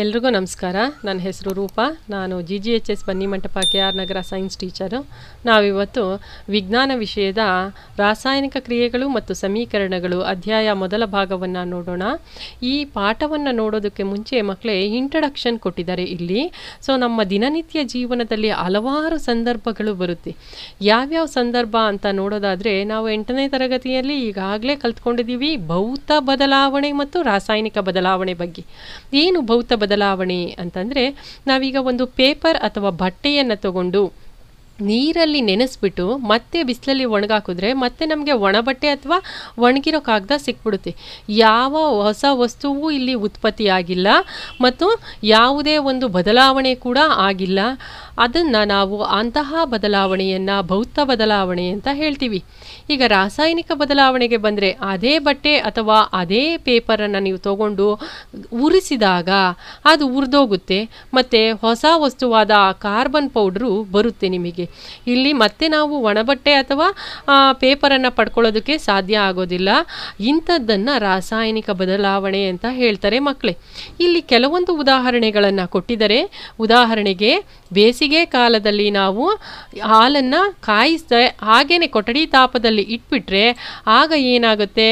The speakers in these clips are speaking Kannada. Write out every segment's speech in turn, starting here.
ಎಲ್ರಿಗೂ ನಮಸ್ಕಾರ ನನ್ನ ಹೆಸರು ರೂಪಾ ನಾನು G G H S Bannimantapa K R Nagar science teacher ನಾವಿವತ್ತು ವಿಜ್ಞಾನ ವಿಷಯದ ರಾಸಾಯನಿಕ ಕ್ರಿಯೆಗಳು ಮತ್ತು ಸಮೀಕರಣಗಳು ಅಧ್ಯಾಯ ಮೊದಲ ಭಾಗವನ್ನು ನೋಡೋಣ ಈ ಪಾಠವನ್ನು ನೋಡೋದಕ್ಕೆ ಮುಂಚೆ ಮಕ್ಕಳೇ ಇಂಟ್ರಡಕ್ಷನ್ ಕೊಟ್ಟಿದ್ದಾರೆ ಇಲ್ಲಿ ಸೊ ನಮ್ಮ ದಿನನಿತ್ಯ ಜೀವನದಲ್ಲಿ ಹಲವಾರು ಸಂದರ್ಭಗಳು ಬರುತ್ತೆ ಯಾವ್ಯಾವ ಸಂದರ್ಭ ಅಂತ ನೋಡೋದಾದರೆ ನಾವು ಎಂಟನೇ ತರಗತಿಯಲ್ಲಿ ಈಗಾಗಲೇ ಕಲ್ತ್ಕೊಂಡಿದ್ದೀವಿ ಭೌತ ಬದಲಾವಣೆ ಮತ್ತು ರಾಸಾಯನಿಕ ಬದಲಾವಣೆ ಬಗ್ಗೆ ಏನು ಭೌತ ಬದಲಾವಣೆ ಅಂತಂದರೆ ನಾವೀಗ ಒಂದು ಪೇಪರ್ ಅಥವಾ ಬಟ್ಟೆಯನ್ನು ತಗೊಂಡು ನೀರಲ್ಲಿ ನೆನೆಸ್ಬಿಟ್ಟು ಮತ್ತೆ ಬಿಸಿಲಲ್ಲಿ ಒಣಗಾಕಿದ್ರೆ ಮತ್ತೆ ನಮಗೆ ಒಣ ಬಟ್ಟೆ ಅಥವಾ ಒಣಗಿರೋ ಕಾಗದ ಸಿಕ್ಬಿಡುತ್ತೆ ಯಾವ ಹೊಸ ವಸ್ತುವು ಇಲ್ಲಿ ಉತ್ಪತ್ತಿಯಾಗಿಲ್ಲ ಮತ್ತು ಯಾವುದೇ ಒಂದು ಬದಲಾವಣೆ ಕೂಡ ಆಗಿಲ್ಲ ಅದನ್ನು ನಾವು ಅಂತಹ ಬದಲಾವಣೆಯನ್ನು ಭೌತ ಬದಲಾವಣೆ ಅಂತ ಹೇಳ್ತೀವಿ ಈಗ ರಾಸಾಯನಿಕ ಬದಲಾವಣೆಗೆ ಬಂದರೆ ಅದೇ ಬಟ್ಟೆ ಅಥವಾ ಅದೇ ಪೇಪರನ್ನು ನೀವು ತಗೊಂಡು ಉರಿಸಿದಾಗ ಅದು ಉರಿದೋಗುತ್ತೆ ಮತ್ತು ಹೊಸ ವಸ್ತುವಾದ ಕಾರ್ಬನ್ ಪೌಡ್ರು ಬರುತ್ತೆ ನಿಮಗೆ ಇಲ್ಲಿ ಮತ್ತೆ ನಾವು ಒಣಬಟ್ಟೆ ಅಥವಾ ಪೇಪರನ್ನು ಪಡ್ಕೊಳ್ಳೋದಕ್ಕೆ ಸಾಧ್ಯ ಆಗೋದಿಲ್ಲ ಇಂಥದ್ದನ್ನು ರಾಸಾಯನಿಕ ಬದಲಾವಣೆ ಅಂತ ಹೇಳ್ತಾರೆ ಮಕ್ಕಳೇ ಇಲ್ಲಿ ಕೆಲವೊಂದು ಉದಾಹರಣೆಗಳನ್ನು ಕೊಟ್ಟಿದರೆ ಉದಾಹರಣೆಗೆ ಬೇಸಿಗೆ ಕಾಲದಲ್ಲಿ ನಾವು ಹಾಲನ್ನು ಕಾಯಿಸ್ತಾ ಹಾಗೇ ಕೊಠಡಿ ತಾಪದಲ್ಲಿ ಇಟ್ಬಿಟ್ರೆ ಆಗ ಏನಾಗುತ್ತೆ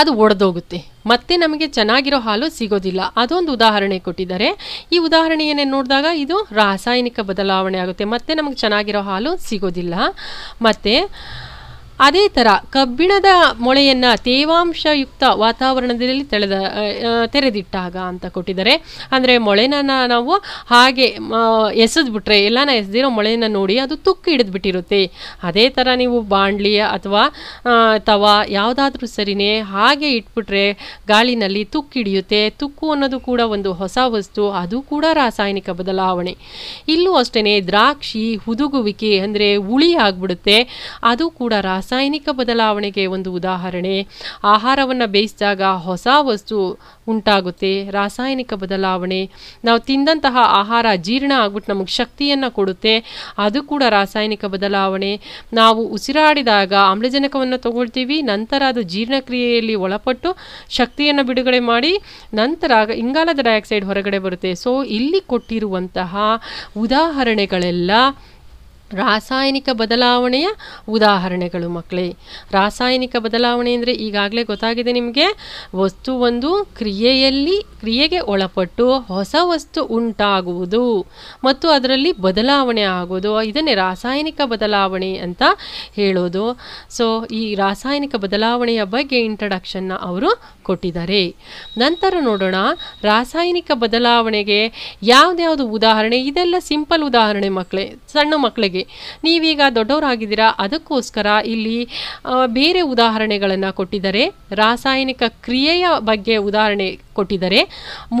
ಅದು ಒಡೆದೋಗುತ್ತೆ ಮತ್ತೆ ನಮಗೆ ಚೆನ್ನಾಗಿರೋ ಹಾಲು ಸಿಗೋದಿಲ್ಲ ಅದೊಂದು ಉದಾಹರಣೆ ಕೊಟ್ಟಿದ್ದಾರೆ ಈ ಉದಾಹರಣೆಯನ್ನೇ ನೋಡಿದಾಗ ಇದು ರಾಸಾಯನಿಕ ಬದಲಾವಣೆ ಆಗುತ್ತೆ ಮತ್ತೆ ನಮಗೆ ಚೆನ್ನಾಗಿರೋ ಹಾಲು ಸಿಗೋದಿಲ್ಲ ಮತ್ತು ಅದೇ ಥರ ಕಬ್ಬಿಣದ ಮೊಳೆಯನ್ನು ತೇವಾಂಶಯುಕ್ತ ವಾತಾವರಣದಲ್ಲಿ ತೆಳೆದ ತೆರೆದಿಟ್ಟಾಗ ಅಂತ ಕೊಟ್ಟಿದ್ದಾರೆ ಅಂದರೆ ಮೊಳೆನ ನಾವು ಹಾಗೆ ಎಸೆದ್ಬಿಟ್ರೆ ಎಲ್ಲನ ಎಸೆದಿರೋ ಮೊಳೆಯನ್ನು ನೋಡಿ ಅದು ತುಕ್ಕು ಹಿಡಿದ್ಬಿಟ್ಟಿರುತ್ತೆ ಅದೇ ಥರ ನೀವು ಬಾಣಲಿ ಅಥವಾ ತವ ಯಾವುದಾದ್ರೂ ಸರಿನೇ ಹಾಗೆ ಇಟ್ಬಿಟ್ರೆ ಗಾಳಿನಲ್ಲಿ ತುಕ್ಕು ಹಿಡಿಯುತ್ತೆ ತುಕ್ಕು ಅನ್ನೋದು ಕೂಡ ಒಂದು ಹೊಸ ವಸ್ತು ಅದು ಕೂಡ ರಾಸಾಯನಿಕ ಬದಲಾವಣೆ ಇಲ್ಲೂ ಅಷ್ಟೇ ದ್ರಾಕ್ಷಿ ಹುದುಗುವಿಕೆ ಅಂದರೆ ಹುಳಿ ಆಗಿಬಿಡುತ್ತೆ ಅದು ಕೂಡ ರಾಸ ರಾಸಾಯನಿಕ ಬದಲಾವಣೆಗೆ ಒಂದು ಉದಾಹರಣೆ ಆಹಾರವನ್ನು ಬೇಯಿಸಿದಾಗ ಹೊಸ ವಸ್ತು ಉಂಟಾಗುತ್ತೆ ರಾಸಾಯನಿಕ ಬದಲಾವಣೆ ನಾವು ತಿಂದಂತಹ ಆಹಾರ ಜೀರ್ಣ ಆಗ್ಬಿಟ್ಟು ನಮಗೆ ಶಕ್ತಿಯನ್ನು ಕೊಡುತ್ತೆ ಅದು ಕೂಡ ರಾಸಾಯನಿಕ ಬದಲಾವಣೆ ನಾವು ಉಸಿರಾಡಿದಾಗ ಆಮ್ಲಜನಕವನ್ನು ತಗೊಳ್ತೀವಿ ನಂತರ ಅದು ಜೀರ್ಣಕ್ರಿಯೆಯಲ್ಲಿ ಒಳಪಟ್ಟು ಶಕ್ತಿಯನ್ನು ಬಿಡುಗಡೆ ಮಾಡಿ ನಂತರ ಇಂಗಾಲದ ಡೈಆಕ್ಸೈಡ್ ಹೊರಗಡೆ ಬರುತ್ತೆ ಸೊ ಇಲ್ಲಿ ಕೊಟ್ಟಿರುವಂತಹ ಉದಾಹರಣೆಗಳೆಲ್ಲ ರಾಸಾಯನಿಕ ಬದಲಾವಣೆಯ ಉದಾಹರಣೆಗಳು ಮಕ್ಕಳೇ ರಾಸಾಯನಿಕ ಬದಲಾವಣೆ ಅಂದರೆ ಈಗಾಗಲೇ ಗೊತ್ತಾಗಿದೆ ನಿಮಗೆ ವಸ್ತು ಒಂದು ಕ್ರಿಯೆಯಲ್ಲಿ ಕ್ರಿಯೆಗೆ ಒಳಪಟ್ಟು ಹೊಸ ವಸ್ತು ಉಂಟಾಗುವುದು ಮತ್ತು ಅದರಲ್ಲಿ ಬದಲಾವಣೆ ಆಗೋದು ಇದನ್ನೇ ರಾಸಾಯನಿಕ ಬದಲಾವಣೆ ಅಂತ ಹೇಳೋದು ಸೊ ಈ ರಾಸಾಯನಿಕ ಬದಲಾವಣೆಯ ಬಗ್ಗೆ ಇಂಟ್ರಡಕ್ಷನ್ನ ಅವರು ಕೊಟ್ಟಿದ್ದಾರೆ ನಂತರ ನೋಡೋಣ ರಾಸಾಯನಿಕ ಬದಲಾವಣೆಗೆ ಯಾವುದ್ಯಾವುದು ಉದಾಹರಣೆ ಇದೆಲ್ಲ ಸಿಂಪಲ್ ಉದಾಹರಣೆ ಮಕ್ಕಳೇ ಸಣ್ಣ ಮಕ್ಕಳಿಗೆ ನೀವೀಗ ದೊಡ್ಡವರಾಗಿದ್ದೀರಾ ಅದಕ್ಕೋಸ್ಕರ ಇಲ್ಲಿ ಬೇರೆ ಉದಾಹರಣೆಗಳನ್ನು ಕೊಟ್ಟಿದ್ದಾರೆ ರಾಸಾಯನಿಕ ಕ್ರಿಯೆಯ ಬಗ್ಗೆ ಉದಾಹರಣೆ ಕೊಟ್ಟಿದ್ದಾರೆ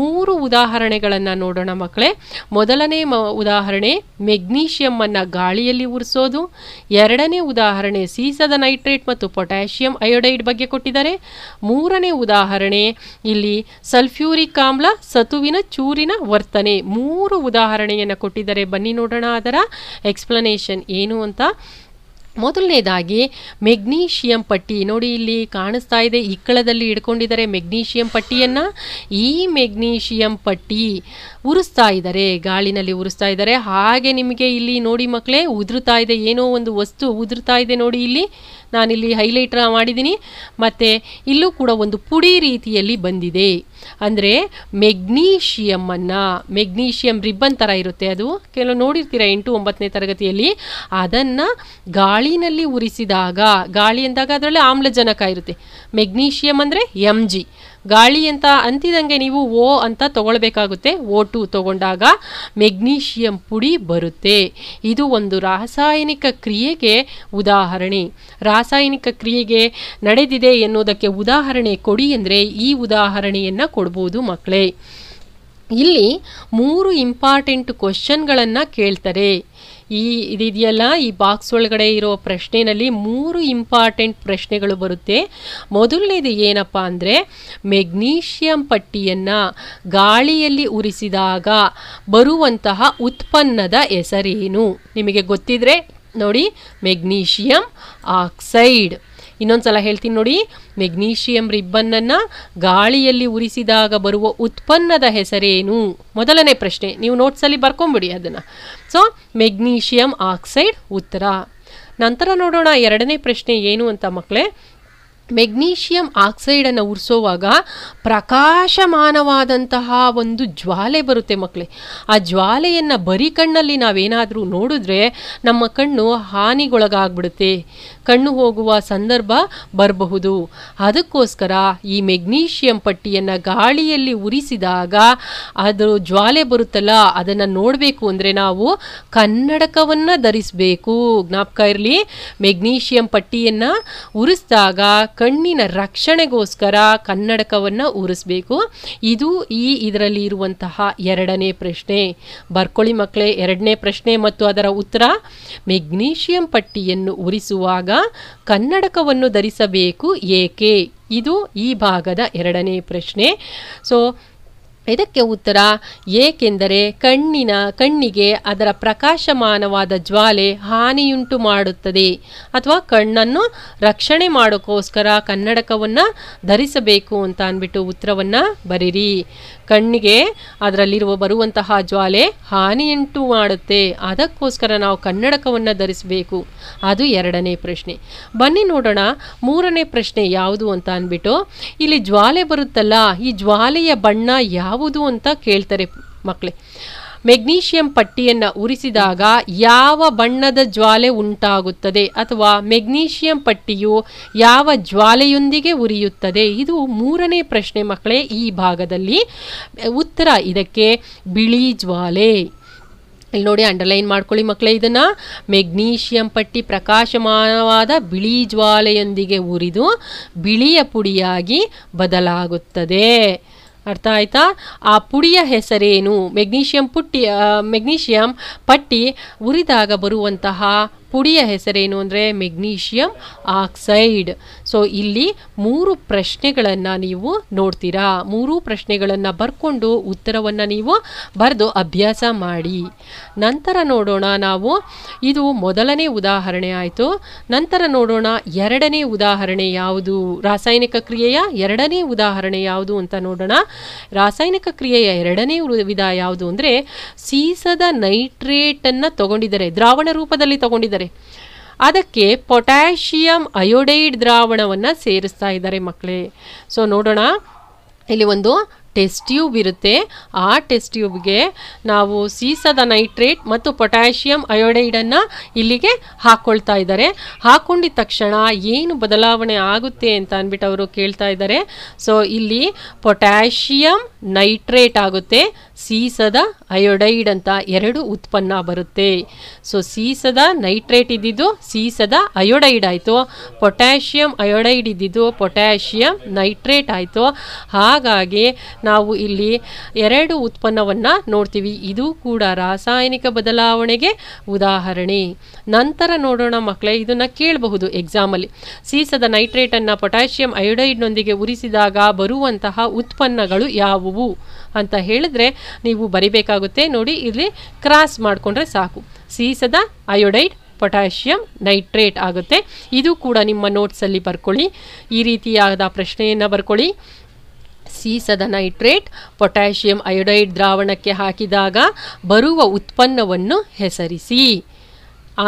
ಮೂರು ಉದಾಹರಣೆಗಳನ್ನು ನೋಡೋಣ ಮಕ್ಕಳೇ ಮೊದಲನೇ ಮ ಉದಾಹರಣೆ ಮೆಗ್ನೀಷಿಯಮ್ಮನ್ನು ಗಾಳಿಯಲ್ಲಿ ಉರಿಸೋದು ಎರಡನೇ ಉದಾಹರಣೆ ಸೀಸದ ನೈಟ್ರೇಟ್ ಮತ್ತು ಪೊಟ್ಯಾಷಿಯಂ ಅಯೋಡೈಡ್ ಬಗ್ಗೆ ಕೊಟ್ಟಿದ್ದಾರೆ ಮೂರನೇ ಉದಾಹರಣೆ ಇಲ್ಲಿ ಸಲ್ಫ್ಯೂರಿಕ್ ಆಮ್ಲ ಸತುವಿನ ಚೂರಿನ ವರ್ತನೆ ಮೂರು ಉದಾಹರಣೆಯನ್ನು ಕೊಟ್ಟಿದ್ದಾರೆ ಬನ್ನಿ ನೋಡೋಣ ಅದರ ಎಕ್ಸ್ಪ್ಲನೇಷನ್ ಎಕ್ಸ್ಪ್ಲನೇಷನ್ ಏನು ಅಂತ ಮೊದಲನೇದಾಗಿ ಮೆಗ್ನೀಷಿಯಂ ಪಟ್ಟಿ ನೋಡಿ ಇಲ್ಲಿ ಕಾಣಿಸ್ತಾ ಇದೆ ಇಕ್ಕಳದಲ್ಲಿ ಹಿಡ್ಕೊಂಡಿದ್ದಾರೆ ಮೆಗ್ನೀಷಿಯಂ ಪಟ್ಟಿಯನ್ನು ಈ ಮೆಗ್ನೀಷಿಯಂ ಪಟ್ಟಿ ಉರಿಸ್ತಾ ಇದ್ದಾರೆ ಗಾಳಿನಲ್ಲಿ ಉರಿಸ್ತಾ ಇದ್ದಾರೆ ಹಾಗೆ ನಿಮಗೆ ಇಲ್ಲಿ ನೋಡಿ ಮಕ್ಕಳೇ ಉದುರುತ್ತಾ ಇದೆ ಏನೋ ಒಂದು ವಸ್ತು ಉದುರುತ್ತಾ ಇದೆ ನೋಡಿ ಇಲ್ಲಿ ನಾನಿಲ್ಲಿ ಹೈಲೈಟ್ರ ಮಾಡಿದ್ದೀನಿ ಮತ್ತು ಇಲ್ಲೂ ಕೂಡ ಒಂದು ಪುಡಿ ರೀತಿಯಲ್ಲಿ ಬಂದಿದೆ ಅಂದರೆ ಮೆಗ್ನೀಷಿಯಮನ್ನು ಮೆಗ್ನೀಷಿಯಂ ರಿಬ್ಬನ್ ಥರ ಇರುತ್ತೆ ಅದು ಕೆಲವು ನೋಡಿರ್ತೀರ ಎಂಟು ಒಂಬತ್ತನೇ ತರಗತಿಯಲ್ಲಿ ಅದನ್ನು ಗಾಳಿನಲ್ಲಿ ಉರಿಸಿದಾಗ ಗಾಳಿ ಅಂದಾಗ ಅದರಲ್ಲಿ ಆಮ್ಲಜನಕ ಇರುತ್ತೆ ಮೆಗ್ನೀಷಿಯಮ್ ಅಂದರೆ ಎಮ್ ಜಿ ಗಾಳಿ ಅಂತ ಅಂತಿದಂಗೆ ನೀವು ಓ ಅಂತ ತಗೊಳ್ಬೇಕಾಗುತ್ತೆ ಓ ಟು ತಗೊಂಡಾಗ ಮೆಗ್ನೀಷಿಯಂ ಪುಡಿ ಬರುತ್ತೆ ಇದು ಒಂದು ರಾಸಾಯನಿಕ ಕ್ರಿಯೆಗೆ ಉದಾಹರಣೆ ರಾಸಾಯನಿಕ ಕ್ರಿಯೆಗೆ ನಡೆದಿದೆ ಎನ್ನುವುದಕ್ಕೆ ಉದಾಹರಣೆ ಕೊಡಿ ಅಂದರೆ ಈ ಉದಾಹರಣೆಯನ್ನು ಕೊಡ್ಬೋದು ಮಕ್ಕಳೇ ಇಲ್ಲಿ ಮೂರು ಇಂಪಾರ್ಟೆಂಟ್ ಕ್ವಶನ್ಗಳನ್ನು ಕೇಳ್ತಾರೆ ಈ ಇದಿದೆಯಲ್ಲ ಈ ಬಾಕ್ಸ್ ಒಳಗಡೆ ಇರೋ ಪ್ರಶ್ನೆಯಲ್ಲಿ ಮೂರು ಇಂಪಾರ್ಟೆಂಟ್ ಪ್ರಶ್ನೆಗಳು ಬರುತ್ತೆ ಮೊದಲನೇದು ಏನಪ್ಪ ಅಂದರೆ ಮೆಗ್ನೀಷಿಯಂ ಪಟ್ಟಿಯನ್ನು ಗಾಳಿಯಲ್ಲಿ ಉರಿಸಿದಾಗ ಬರುವಂತಹ ಉತ್ಪನ್ನದ ಹೆಸರೇನು ನಿಮಗೆ ಗೊತ್ತಿದ್ರೆ ನೋಡಿ ಮೆಗ್ನೀಷಿಯಂ ಆಕ್ಸೈಡ್ ಇನ್ನೊಂದ್ಸಲ ಹೇಳ್ತೀನಿ ನೋಡಿ ಮೆಗ್ನೀಷಿಯಂ ರಿಬ್ಬನ್ನನ್ನು ಗಾಳಿಯಲ್ಲಿ ಉರಿಸಿದಾಗ ಬರುವ ಉತ್ಪನ್ನದ ಹೆಸರೇನು ಮೊದಲನೇ ಪ್ರಶ್ನೆ ನೀವು ನೋಟ್ಸಲ್ಲಿ ಬರ್ಕೊಂಬಿಡಿ ಅದನ್ನು ಸೊ ಮೆಗ್ನೀಷಿಯಂ ಆಕ್ಸೈಡ್ ಉತ್ತರ ನಂತರ ನೋಡೋಣ ಎರಡನೇ ಪ್ರಶ್ನೆ ಏನು ಅಂತ ಮಕ್ಕಳೇ ಮೆಗ್ನೀಷಿಯಂ ಆಕ್ಸೈಡನ್ನು ಉರಿಸೋವಾಗ ಪ್ರಕಾಶಮಾನವಾದಂತಹ ಒಂದು ಜ್ವಾಲೆ ಬರುತ್ತೆ ಮಕ್ಕಳೇ ಆ ಜ್ವಾಲೆಯನ್ನು ಬರೀ ಕಣ್ಣಲ್ಲಿ ನಾವೇನಾದರೂ ನೋಡಿದ್ರೆ ನಮ್ಮ ಕಣ್ಣು ಹಾನಿಗೊಳಗಾಗ್ಬಿಡುತ್ತೆ ಕಣ್ಣು ಹೋಗುವ ಸಂದರ್ಭ ಬರಬಹುದು ಅದಕ್ಕೋಸ್ಕರ ಈ ಮೆಗ್ನೀಷಿಯಂ ಪಟ್ಟಿಯನ್ನು ಗಾಳಿಯಲ್ಲಿ ಉರಿಸಿದಾಗ ಅದು ಜ್ವಾಲೆ ಬರುತ್ತಲ್ಲ ಅದನ್ನು ನೋಡಬೇಕು ಅಂದರೆ ನಾವು ಕನ್ನಡಕವನ್ನು ಧರಿಸಬೇಕು ಜ್ಞಾಪಕ ಇರಲಿ ಮೆಗ್ನೀಷಿಯಂ ಪಟ್ಟಿಯನ್ನು ಉರಿಸಿದಾಗ ಕಣ್ಣಿನ ರಕ್ಷಣೆಗೋಸ್ಕರ ಕನ್ನಡಕವನ್ನು ಉರಿಸ್ಬೇಕು ಇದು ಈ ಇದರಲ್ಲಿ ಇರುವಂತಹ ಎರಡನೇ ಪ್ರಶ್ನೆ ಬರ್ಕೊಳ್ಳಿ ಮಕ್ಕಳೇ ಎರಡನೇ ಪ್ರಶ್ನೆ ಮತ್ತು ಅದರ ಉತ್ತರ ಮೆಗ್ನೀಷಿಯಂ ಪಟ್ಟಿಯನ್ನು ಉರಿಸುವಾಗ ಕನ್ನಡಕವನ್ನು ಧರಿಸಬೇಕು ಏಕೆ ಇದು ಈ ಭಾಗದ ಎರಡನೇ ಪ್ರಶ್ನೆ ಸೊ ಇದಕ್ಕೆ ಉತ್ತರ ಏಕೆಂದರೆ ಕಣ್ಣಿನ ಕಣ್ಣಿಗೆ ಅದರ ಪ್ರಕಾಶಮಾನವಾದ ಜ್ವಾಲೆ ಹಾನಿಯುಂಟು ಮಾಡುತ್ತದೆ ಅಥವಾ ಕಣ್ಣನ್ನು ರಕ್ಷಣೆ ಮಾಡೋಕ್ಕೋಸ್ಕರ ಕನ್ನಡಕವನ್ನು ಧರಿಸಬೇಕು ಅಂತ ಅಂದ್ಬಿಟ್ಟು ಉತ್ತರವನ್ನು ಬರೀರಿ ಕಣ್ಣಿಗೆ ಅದರಲ್ಲಿರುವ ಬರುವಂತಹ ಜ್ವಾಲೆ ಹಾನಿಯುಂಟು ಮಾಡುತ್ತೆ ಅದಕ್ಕೋಸ್ಕರ ನಾವು ಕನ್ನಡಕವನ್ನು ಧರಿಸಬೇಕು ಅದು ಎರಡನೇ ಪ್ರಶ್ನೆ ಬನ್ನಿ ನೋಡೋಣ ಮೂರನೇ ಪ್ರಶ್ನೆ ಯಾವುದು ಅಂತ ಅಂದ್ಬಿಟ್ಟು ಇಲ್ಲಿ ಜ್ವಾಲೆ ಬರುತ್ತಲ್ಲ ಈ ಜ್ವಾಲೆಯ ಬಣ್ಣ ಯಾವ ಯಾವುದು ಅಂತ ಕೇಳ್ತಾರೆ ಮಕ್ಕಳೇ ಮೆಗ್ನೀಷಿಯಂ ಪಟ್ಟಿಯನ್ನು ಉರಿಸಿದಾಗ ಯಾವ ಬಣ್ಣದ ಜ್ವಾಲೆ ಉಂಟಾಗುತ್ತದೆ ಅಥವಾ ಮೆಗ್ನೀಷಿಯಂ ಪಟ್ಟಿಯು ಯಾವ ಜ್ವಾಲೆಯೊಂದಿಗೆ ಉರಿಯುತ್ತದೆ ಇದು ಮೂರನೇ ಪ್ರಶ್ನೆ ಮಕ್ಕಳೇ ಈ ಭಾಗದಲ್ಲಿ ಉತ್ತರ ಇದಕ್ಕೆ ಬಿಳಿ ಜ್ವಾಲೆ ಇಲ್ಲಿ ನೋಡಿ ಅಂಡರ್ಲೈನ್ ಮಾಡ್ಕೊಳ್ಳಿ ಮಕ್ಕಳೇ ಇದನ್ನು ಮೆಗ್ನೀಷಿಯಂ ಪಟ್ಟಿ ಪ್ರಕಾಶಮಾನವಾದ ಬಿಳಿ ಜ್ವಾಲೆಯೊಂದಿಗೆ ಉರಿದು ಬಿಳಿಯ ಪುಡಿಯಾಗಿ ಬದಲಾಗುತ್ತದೆ ಅರ್ಥ ಆಯ್ತಾ ಆ ಪುಡಿಯ ಹೆಸರೇನು ಮೆಗ್ನೀಷಿಯಂ ಪುಟ್ಟಿ ಮೆಗ್ನೀಷಿಯಂ ಪಟ್ಟಿ ಉರಿದಾಗ ಬರುವಂತಹ ಪುಡಿಯ ಹೆಸರೇನು ಅಂದರೆ ಮೆಗ್ನೀಷಿಯಂ ಆಕ್ಸೈಡ್ ಸೊ ಇಲ್ಲಿ ಮೂರು ಪ್ರಶ್ನೆಗಳನ್ನು ನೀವು ನೋಡ್ತೀರಾ ಮೂರು ಪ್ರಶ್ನೆಗಳನ್ನು ಬರ್ಕೊಂಡು ಉತ್ತರವನ್ನು ನೀವು ಬರೆದು ಅಭ್ಯಾಸ ಮಾಡಿ ನಂತರ ನೋಡೋಣ ನಾವು ಇದು ಮೊದಲನೇ ಉದಾಹರಣೆ ಆಯಿತು ನಂತರ ನೋಡೋಣ ಎರಡನೇ ಉದಾಹರಣೆ ಯಾವುದು ರಾಸಾಯನಿಕ ಕ್ರಿಯೆಯ ಎರಡನೇ ಉದಾಹರಣೆ ಯಾವುದು ಅಂತ ನೋಡೋಣ ರಾಸಾಯನಿಕ ಕ್ರಿಯೆಯ ಎರಡನೇ ವಿಧ ಯಾವುದು ಅಂದರೆ ಸೀಸದ ನೈಟ್ರೇಟನ್ನು ತಗೊಂಡಿದ್ದಾರೆ ದ್ರಾವಣ ರೂಪದಲ್ಲಿ ತಗೊಂಡಿದ್ದಾರೆ ಅದಕ್ಕೆ ಪೊಟ್ಯಾಷಿಯಂ ಅಯೋಡೈಡ್ ದ್ರಾವಣವನ್ನು ಸೇರಿಸ್ತಾ ಇದ್ದಾರೆ ಮಕ್ಕಳೇ ಸೊ ನೋಡೋಣ ಇಲ್ಲಿ ಒಂದು ಟೆಸ್ಟ್ ಟ್ಯೂಬ್ ಇರುತ್ತೆ ಆ ಟೆಸ್ಟ್ ಟ್ಯೂಬ್ಗೆ ನಾವು ಸೀಸದ ನೈಟ್ರೇಟ್ ಮತ್ತು ಪೊಟ್ಯಾಷಿಯಂ ಅಯೋಡೈಡನ್ನು ಇಲ್ಲಿಗೆ ಹಾಕ್ಕೊಳ್ತಾ ಇದ್ದಾರೆ ಹಾಕ್ಕೊಂಡಿದ ತಕ್ಷಣ ಏನು ಬದಲಾವಣೆ ಆಗುತ್ತೆ ಅಂತ ಅಂದ್ಬಿಟ್ಟು ಅವರು ಕೇಳ್ತಾ ಇದ್ದಾರೆ ಸೊ ಇಲ್ಲಿ ಪೊಟ್ಯಾಷಿಯಂ ನೈಟ್ರೇಟ್ ಆಗುತ್ತೆ ಸೀಸದ ಅಯೋಡೈಡ್ ಅಂತ ಎರಡು ಉತ್ಪನ್ನ ಬರುತ್ತೆ ಸೊ ಸೀಸದ ನೈಟ್ರೇಟ್ ಇದ್ದಿದ್ದು ಸೀಸದ ಅಯೋಡೈಡ್ ಆಯಿತು ಪೊಟ್ಯಾಷಿಯಂ ಅಯೋಡೈಡ್ ಇದ್ದಿದ್ದು ಪೊಟ್ಯಾಷಿಯಂ ನೈಟ್ರೇಟ್ ಆಯಿತು ಹಾಗಾಗಿ ನಾವು ಇಲ್ಲಿ ಎರಡು ಉತ್ಪನ್ನವನ್ನು ನೋಡ್ತೀವಿ ಇದು ಕೂಡ ರಾಸಾಯನಿಕ ಬದಲಾವಣೆಗೆ ಉದಾಹರಣೆ ನಂತರ ನೋಡೋಣ ಮಕ್ಕಳೇ ಇದನ್ನು ಕೇಳಬಹುದು ಎಕ್ಸಾಮಲ್ಲಿ ಸೀಸದ ನೈಟ್ರೇಟನ್ನು ಪೊಟ್ಯಾಷಿಯಂ ಅಯೋಡೈಡ್ನೊಂದಿಗೆ ಉರಿಸಿದಾಗ ಬರುವಂತಹ ಉತ್ಪನ್ನಗಳು ಯಾವುವು ಅಂತ ಹೇಳಿದ್ರೆ ನೀವು ಬರಿಬೇಕಾಗುತ್ತೆ ನೋಡಿ ಇಲ್ಲಿ ಕ್ರಾಸ್ ಮಾಡಿಕೊಂಡ್ರೆ ಸಾಕು ಸೀಸದ ಅಯೋಡೈಡ್ ಪೊಟ್ಯಾಷಿಯಂ ನೈಟ್ರೇಟ್ ಆಗುತ್ತೆ ಇದು ಕೂಡ ನಿಮ್ಮ ನೋಟ್ಸಲ್ಲಿ ಬರ್ಕೊಳ್ಳಿ ಈ ರೀತಿಯಾದ ಪ್ರಶ್ನೆಯನ್ನು ಬರ್ಕೊಳ್ಳಿ ಸೀಸದ ನೈಟ್ರೇಟ್ ಪೊಟ್ಯಾಷಿಯಂ ಅಯೋಡೈಡ್ ದ್ರಾವಣಕ್ಕೆ ಹಾಕಿದಾಗ ಬರುವ ಉತ್ಪನ್ನವನ್ನು ಹೆಸರಿಸಿ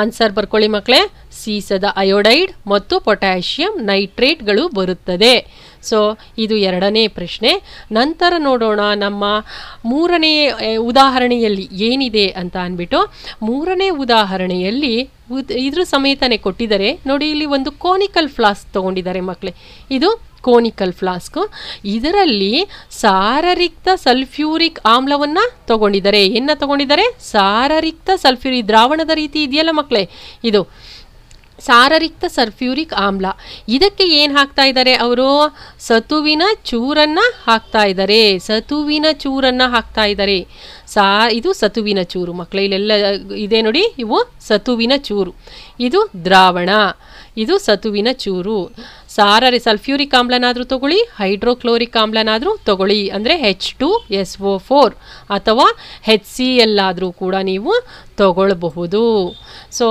ಆನ್ಸರ್ ಬರ್ಕೊಳ್ಳಿ ಮಕ್ಕಳೇ ಸೀಸದ ಅಯೋಡೈಡ್ ಮತ್ತು ಪೊಟ್ಯಾಷಿಯಂ ನೈಟ್ರೇಟ್ಗಳು ಬರುತ್ತದೆ ಸೊ ಇದು ಎರಡನೇ ಪ್ರಶ್ನೆ ನಂತರ ನೋಡೋಣ ನಮ್ಮ ಮೂರನೇ ಉದಾಹರಣೆಯಲ್ಲಿ ಏನಿದೆ ಅಂತ ಅಂದ್ಬಿಟ್ಟು ಮೂರನೇ ಉದಾಹರಣೆಯಲ್ಲಿ ಇದ್ರ ಸಮೇತನೇ ಕೊಟ್ಟಿದ್ದಾರೆ ನೋಡಿ ಇಲ್ಲಿ ಒಂದು ಕೋನಿಕಲ್ ಫ್ಲಾಸ್ಕ್ ತೊಗೊಂಡಿದ್ದಾರೆ ಮಕ್ಕಳೇ ಇದು ಕೋನಿಕಲ್ ಫ್ಲಾಸ್ಕು ಇದರಲ್ಲಿ ಸಾರರಿಕ್ತ ಸಲ್ಫ್ಯೂರಿಕ್ ಆಮ್ಲವನ್ನು ತಗೊಂಡಿದ್ದಾರೆ ಏನು ತಗೊಂಡಿದ್ದಾರೆ ಸಾರರಿಕ್ತ ಸಲ್ಫ್ಯೂರಿಕ್ ದ್ರಾವಣದ ರೀತಿ ಇದೆಯಲ್ಲ ಮಕ್ಕಳೇ ಇದು ಸಾರರಿಕ್ತ ಸರ್ಫ್ಯೂರಿಕ್ ಆಮ್ಲ ಇದಕ್ಕೆ ಏನು ಹಾಕ್ತಾ ಇದ್ದಾರೆ ಅವರು ಸತುವಿನ ಚೂರನ್ನು ಹಾಕ್ತಾ ಇದ್ದಾರೆ ಸತುವಿನ ಚೂರನ್ನು ಹಾಕ್ತಾ ಇದ್ದಾರೆ ಸಾ ಇದು ಸತುವಿನ ಚೂರು ಮಕ್ಕಳು ಇಲ್ಲೆಲ್ಲ ಇದೆ ನೋಡಿ ಇವು ಸತುವಿನ ಚೂರು ಇದು ದ್ರಾವಣ ಇದು ಸತುವಿನ ಚೂರು ಸಾರರಿ ಸಲ್ಫ್ಯೂರಿಕ್ ಆಮ್ಲನಾದರೂ ತಗೊಳ್ಳಿ ಹೈಡ್ರೋಕ್ಲೋರಿಕ್ ಆಮ್ಲನಾದರೂ ತಗೊಳ್ಳಿ ಅಂದರೆ H two S O four ಅಥವಾ ಹೆಚ್ ಸಿ ಎಲ್ಲಾದರೂ ಕೂಡ ನೀವು ತಗೊಳ್ಬಹುದು ಸೊ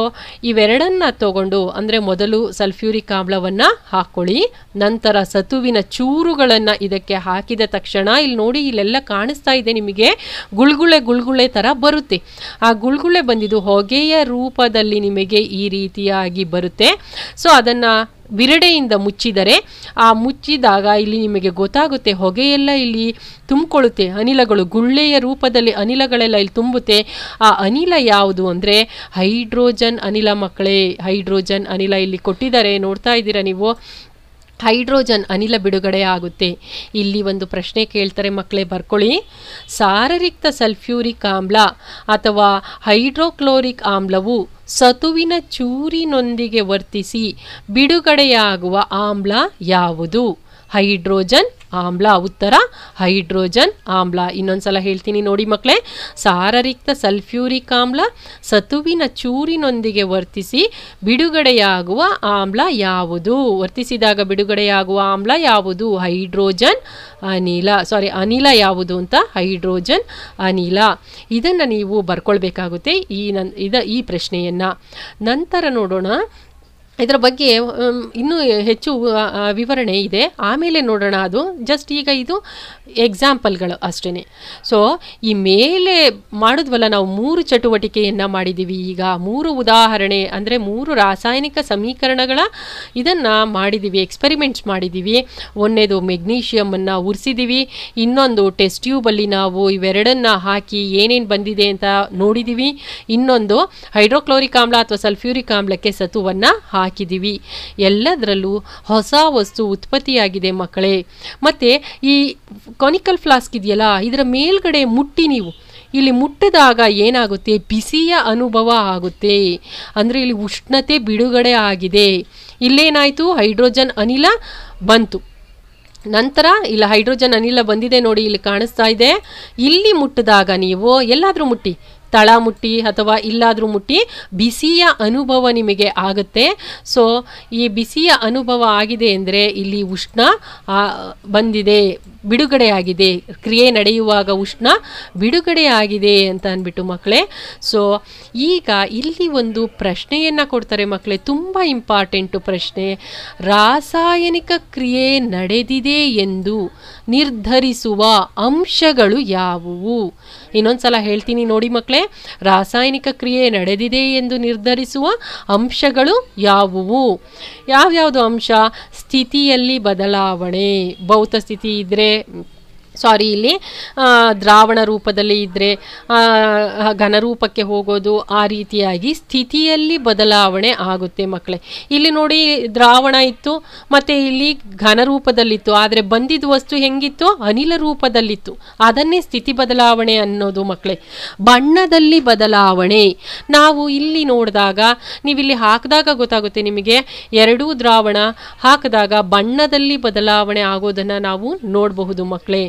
ಇವೆರಡನ್ನು ತಗೊಂಡು ಅಂದರೆ ಮೊದಲು ಸಲ್ಫ್ಯೂರಿಕ್ ಆಮ್ಲವನ್ನು ಹಾಕ್ಕೊಳ್ಳಿ ನಂತರ ಸತುವಿನ ಚೂರುಗಳನ್ನು ಇದಕ್ಕೆ ಹಾಕಿದ ತಕ್ಷಣ ಇಲ್ಲಿ ನೋಡಿ ಇಲ್ಲೆಲ್ಲ ಕಾಣಿಸ್ತಾ ಇದೆ ನಿಮಗೆ ಗುಳ್ಗುಳೆ ಗುಳ್ಗುಳೆ ಥರ ಬರುತ್ತೆ ಆ ಗುಳ್ಗುಳೆ ಬಂದಿದ್ದು ಹೊಗೆಯ ರೂಪದಲ್ಲಿ ನಿಮಗೆ ಈ ರೀತಿಯಾಗಿ ಬರುತ್ತೆ ಸೊ ಅದನ್ನು ವಿರಡೆಯಿಂದ ಮುಚ್ಚಿದರೆ ಆ ಮುಚ್ಚಿದಾಗ ಇಲ್ಲಿ ನಿಮಗೆ ಗೊತ್ತಾಗುತ್ತೆ ಹೊಗೆಯೆಲ್ಲ ಇಲ್ಲಿ ತುಂಬಿಕೊಳ್ಳುತ್ತೆ ಅನಿಲಗಳು ಗುಳ್ಳೆಯ ರೂಪದಲ್ಲಿ ಅನಿಲಗಳೆಲ್ಲ ಇಲ್ಲಿ ತುಂಬುತ್ತೆ ಆ ಅನಿಲ ಯಾವುದು ಅಂದರೆ ಹೈಡ್ರೋಜನ್ ಅನಿಲ ಮಕ್ಕಳೇ ಹೈಡ್ರೋಜನ್ ಅನಿಲ ಇಲ್ಲಿ ಕೊಟ್ಟಿದ್ದಾರೆ ನೋಡ್ತಾ ಇದ್ದೀರಾ ನೀವು ಹೈಡ್ರೋಜನ್ ಅನಿಲ ಬಿಡುಗಡೆ ಆಗುತ್ತೆ ಇಲ್ಲಿ ಒಂದು ಪ್ರಶ್ನೆ ಕೇಳ್ತಾರೆ ಮಕ್ಕಳೇ ಬರ್ಕೊಳ್ಳಿ ಸಾರರಿಕ್ತ ಸಲ್ಫ್ಯೂರಿಕ್ ಆಮ್ಲ ಅಥವಾ ಹೈಡ್ರೋಕ್ಲೋರಿಕ್ ಆಮ್ಲವು ಸತುವಿನ ಚೂರಿನೊಂದಿಗೆ ವರ್ತಿಸಿ ಬಿಡುಗಡೆಯಾಗುವ ಆಮ್ಲ ಯಾವುದು ಹೈಡ್ರೋಜನ್ ಆಮ್ಲ ಉತ್ತರ ಹೈಡ್ರೋಜನ್ ಆಮ್ಲ ಇನ್ನೊಂದ್ಸಲ ಹೇಳ್ತೀನಿ ನೋಡಿ ಮಕ್ಕಳೇ ಸಾರರಿಕ್ತ ಸಲ್ಫ್ಯೂರಿಕ್ ಆಮ್ಲ ಸತುವಿನ ಚೂರಿನೊಂದಿಗೆ ವರ್ತಿಸಿ ಬಿಡುಗಡೆಯಾಗುವ ಆಮ್ಲ ಯಾವುದು ವರ್ತಿಸಿದಾಗ ಬಿಡುಗಡೆಯಾಗುವ ಆಮ್ಲ ಯಾವುದು ಹೈಡ್ರೋಜನ್ ಅನಿಲ ಸಾರಿ ಅನಿಲ ಯಾವುದು ಅಂತ ಹೈಡ್ರೋಜನ್ ಅನಿಲ ಇದನ್ನು ನೀವು ಬರ್ಕೊಳ್ಬೇಕಾಗುತ್ತೆ ಈ ನನ್ ಇದ ಈ ಪ್ರಶ್ನೆಯನ್ನು ನಂತರ ನೋಡೋಣ ಇದರ ಬಗ್ಗೆ ಇನ್ನೂ ಹೆಚ್ಚು ವಿವರಣೆ ಇದೆ ಆಮೇಲೆ ನೋಡೋಣ ಅದು ಜಸ್ಟ್ ಈಗ ಇದು ಎಕ್ಸಾಂಪಲ್ಗಳು ಅಷ್ಟೇ ಸೊ ಈ ಮೇಲೆ ಮಾಡಿದ್ವಲ್ಲ ನಾವು ಮೂರು ಚಟುವಟಿಕೆಯನ್ನು ಮಾಡಿದ್ದೀವಿ ಈಗ ಮೂರು ಉದಾಹರಣೆ ಅಂದರೆ ಮೂರು ರಾಸಾಯನಿಕ ಸಮೀಕರಣಗಳ ಇದನ್ನು ಮಾಡಿದ್ದೀವಿ ಎಕ್ಸ್ಪೆರಿಮೆಂಟ್ಸ್ ಮಾಡಿದ್ದೀವಿ ಒಂದೇದು ಮೆಗ್ನೀಷಿಯಮನ್ನು ಉರಿಸಿದ್ದೀವಿ ಇನ್ನೊಂದು ಟೆಸ್ಟ್ ಟ್ಯೂಬಲ್ಲಿ ನಾವು ಇವೆರಡನ್ನು ಹಾಕಿ ಏನೇನು ಬಂದಿದೆ ಅಂತ ನೋಡಿದ್ದೀವಿ ಇನ್ನೊಂದು ಹೈಡ್ರೋಕ್ಲೋರಿಕ್ ಆಮ್ಲ ಅಥವಾ ಸಲ್ಫ್ಯೂರಿಕ್ ಆಮ್ಲಕ್ಕೆ ಸತುವನ್ನು ಹಾಕಿದ್ದೀವಿ ಎಲ್ಲದರಲ್ಲೂ ಹೊಸ ವಸ್ತು ಉತ್ಪತ್ತಿಯಾಗಿದೆ ಮಕ್ಕಳೇ ಮತ್ತು ಈ ಕೊನಿಕಲ್ ಫ್ಲಾಸ್ಕ್ ಇದೆಯಲ್ಲ ಇದರ ಮೇಲ್ಗಡೆ ಮುಟ್ಟಿ ನೀವು ಇಲ್ಲಿ ಮುಟ್ಟಿದಾಗ ಏನಾಗುತ್ತೆ ಬಿಸಿಯ ಅನುಭವ ಆಗುತ್ತೆ ಅಂದರೆ ಇಲ್ಲಿ ಉಷ್ಣತೆ ಬಿಡುಗಡೆ ಆಗಿದೆ ಇಲ್ಲೇನಾಯಿತು ಹೈಡ್ರೋಜನ್ ಅನಿಲ ಬಂತು ನಂತರ ಇಲ್ಲಿ ಹೈಡ್ರೋಜನ್ ಅನಿಲ ಬಂದಿದೆ ನೋಡಿ ಇಲ್ಲಿ ಕಾಣಿಸ್ತಾ ಇದೆ ಇಲ್ಲಿ ಮುಟ್ಟಿದಾಗ ನೀವು ಎಲ್ಲಾದರೂ ಮುಟ್ಟಿ ತಳ ಮುಟ್ಟಿ ಅಥವಾ ಇಲ್ಲಾದರೂ ಮುಟ್ಟಿ ಬಿಸಿಯ ಅನುಭವ ನಿಮಗೆ ಆಗುತ್ತೆ ಸೊ ಈ ಬಿಸಿಯ ಅನುಭವ ಆಗಿದೆ ಅಂದರೆ ಇಲ್ಲಿ ಉಷ್ಣ ಬಂದಿದೆ ಬಿಡುಗಡೆಯಾಗಿದೆ ಕ್ರಿಯೆ ನಡೆಯುವಾಗ ಉಷ್ಣ ಬಿಡುಗಡೆಯಾಗಿದೆ ಅಂತ ಅಂದ್ಬಿಟ್ಟು ಮಕ್ಕಳೇ ಸೊ ಈಗ ಇಲ್ಲಿ ಒಂದು ಪ್ರಶ್ನೆಯನ್ನು ಕೊಡ್ತಾರೆ ಮಕ್ಕಳೇ ತುಂಬ ಇಂಪಾರ್ಟೆಂಟು ಪ್ರಶ್ನೆ ರಾಸಾಯನಿಕ ಕ್ರಿಯೆ ನಡೆದಿದೆ ಎಂದು ನಿರ್ಧರಿಸುವ ಅಂಶಗಳು ಯಾವುವು ಇನ್ನೊಂದ್ಸಲ ಹೇಳ್ತೀನಿ ನೋಡಿ ಮಕ್ಕಳೇ ರಾಸಾಯನಿಕ ಕ್ರಿಯೆ ನಡೆದಿದೆ ಎಂದು ನಿರ್ಧರಿಸುವ ಅಂಶಗಳು ಯಾವುವು ಯಾವ್ಯಾವುದು ಅಂಶ ಸ್ಥಿತಿಯಲ್ಲಿ ಬದಲಾವಣೆ ಭೌತ ಸ್ಥಿತಿ ಇದ್ರೆ ಸಾರಿ ಇಲ್ಲಿ ದ್ರಾವಣ ರೂಪದಲ್ಲಿ ಇದ್ದರೆ ಘನರೂಪಕ್ಕೆ ಹೋಗೋದು ಆ ರೀತಿಯಾಗಿ ಸ್ಥಿತಿಯಲ್ಲಿ ಬದಲಾವಣೆ ಆಗುತ್ತೆ ಮಕ್ಕಳೇ ಇಲ್ಲಿ ನೋಡಿ ದ್ರಾವಣ ಇತ್ತು ಮತ್ತು ಇಲ್ಲಿ ಘನ ರೂಪದಲ್ಲಿತ್ತು ಆದರೆ ಬಂದಿದ್ದ ವಸ್ತು ಹೆಂಗಿತ್ತು ಅನಿಲ ರೂಪದಲ್ಲಿತ್ತು ಅದನ್ನೇ ಸ್ಥಿತಿ ಬದಲಾವಣೆ ಅನ್ನೋದು ಮಕ್ಕಳೇ ಬಣ್ಣದಲ್ಲಿ ಬದಲಾವಣೆ ನಾವು ಇಲ್ಲಿ ನೋಡಿದಾಗ ನೀವಿಲ್ಲಿ ಹಾಕಿದಾಗ ಗೊತ್ತಾಗುತ್ತೆ ನಿಮಗೆ ಎರಡೂ ದ್ರಾವಣ ಹಾಕಿದಾಗ ಬಣ್ಣದಲ್ಲಿ ಬದಲಾವಣೆ ಆಗೋದನ್ನು ನಾವು ನೋಡಬಹುದು ಮಕ್ಕಳೇ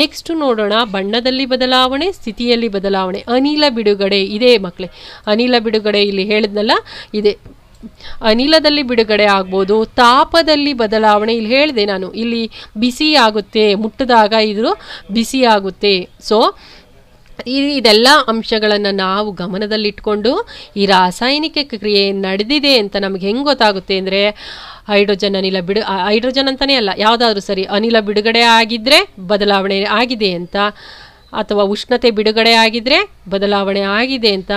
ನೆಕ್ಸ್ಟ್ ನೋಡೋಣ ಬಣ್ಣದಲ್ಲಿ ಬದಲಾವಣೆ ಸ್ಥಿತಿಯಲ್ಲಿ ಬದಲಾವಣೆ ಅನಿಲ ಬಿಡುಗಡೆ ಇದೆ ಮಕ್ಕಳೇ ಅನಿಲ ಬಿಡುಗಡೆ ಇಲ್ಲಿ ಹೇಳಿದ್ನಲ್ಲ ಇದೆ ಅನಿಲದಲ್ಲಿ ಬಿಡುಗಡೆ ಆಗ್ಬೋದು ತಾಪದಲ್ಲಿ ಬದಲಾವಣೆ ಇಲ್ಲಿ ಹೇಳಿದೆ ನಾನು ಇಲ್ಲಿ ಬಿಸಿ ಆಗುತ್ತೆ ಮುಟ್ಟದಾಗ ಇದು ಬಿಸಿ ಆಗುತ್ತೆ ಸೊ ಇದೆಲ್ಲ ಅಂಶಗಳನ್ನು ನಾವು ಗಮನದಲ್ಲಿಟ್ಕೊಂಡು ಈ ರಾಸಾಯನಿಕ ಕ್ರಿಯೆ ನಡೆದಿದೆ ಅಂತ ನಮ್ಗೆ ಹೆಂಗೆ ಗೊತ್ತಾಗುತ್ತೆ ಅಂದರೆ ಹೈಡ್ರೋಜನ್ ಅನಿಲ ಬಿಡು ಹೈಡ್ರೋಜನ್ ಅಂತಲೇ ಅಲ್ಲ ಯಾವುದಾದ್ರೂ ಸರಿ ಅನಿಲ ಬಿಡುಗಡೆ ಆಗಿದ್ದರೆ ಬದಲಾವಣೆ ಆಗಿದೆ ಅಂತ ಅಥವಾ ಉಷ್ಣತೆ ಬಿಡುಗಡೆ ಆಗಿದರೆ ಬದಲಾವಣೆ ಆಗಿದೆ ಅಂತ